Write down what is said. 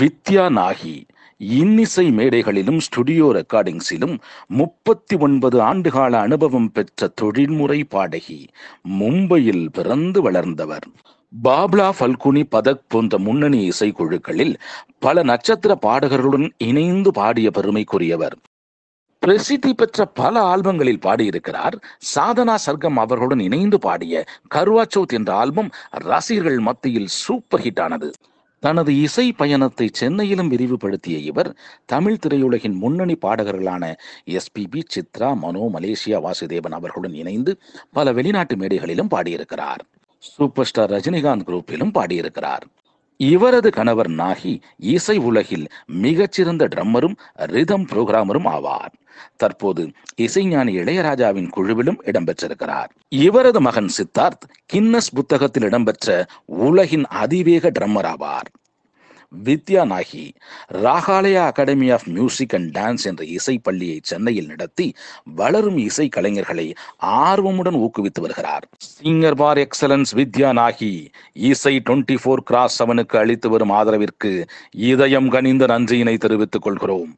வித்யா நாகி இன்னிசை மேடைகளிலும் ஸ்டுடியோ ரெக்கார்டிங்ஸிலும் முப்பத்தி ஒன்பது ஆண்டுகால அனுபவம் பெற்ற தொழில்முறை பாடகி மும்பையில் பிறந்து வளர்ந்தவர் பாப்லா ஃபல்குனி பதக் போன்ற முன்னணி இசைக்குழுக்களில் பல நட்சத்திர பாடகர்களுடன் இணைந்து பாடிய பெருமைக்குரியவர் பிரசித்தி பெற்ற பல ஆல்பங்களில் பாடியிருக்கிறார் சாதனா சர்க்கம் அவர்களுடன் இணைந்து பாடிய கர்வாச்சோத் என்ற ஆல்பம் ரசிகர்கள் மத்தியில் சூப்பர் ஹிட் ஆனது தனது இசை பயணத்தை சென்னையிலும் விரிவுபடுத்திய இவர் தமிழ் திரையுலகின் முன்னணி பாடகர்களான எஸ்பிபி சித்ரா மனோ மலேசியா வாசுதேவன் அவர்களுடன் இணைந்து பல வெளிநாட்டு மேடைகளிலும் பாடியிருக்கிறார் சூப்பர் ஸ்டார் ரஜினிகாந்த் குரூப்பிலும் பாடியிருக்கிறார் இவரது கணவர் நாகி இசை உலகில் மிகச்சிறந்த ட்ரம்மரும் ரிதம் புரோகிராமரும் ஆவார் தற்போது இசைஞானி இளையராஜாவின் குழுவிலும் இடம்பெற்றிருக்கிறார் இவரது மகன் சித்தார்த் கின்னஸ் புத்தகத்தில் இடம்பெற்ற உலகின் அதிவேக ட்ரம்மர் ஆவார் Vidya Nagi Ragalaya academy of music and dance என்ற இசை பள்ளியை சென்னையில் நடத்தி வளரும் இசை கலைஞர்களை ஆர்வமுடன் ஊக்குவித்து வருகிறார் சிங்கர் பார் எக்ஸலன்ஸ் வித்யா நாகி இசை டுவெண்ட்டி ஃபோர் கிராஸ் செவனுக்கு அளித்து வரும் ஆதரவிற்கு இதயம் கனிந்த நன்றியினை தெரிவித்துக் கொள்கிறோம்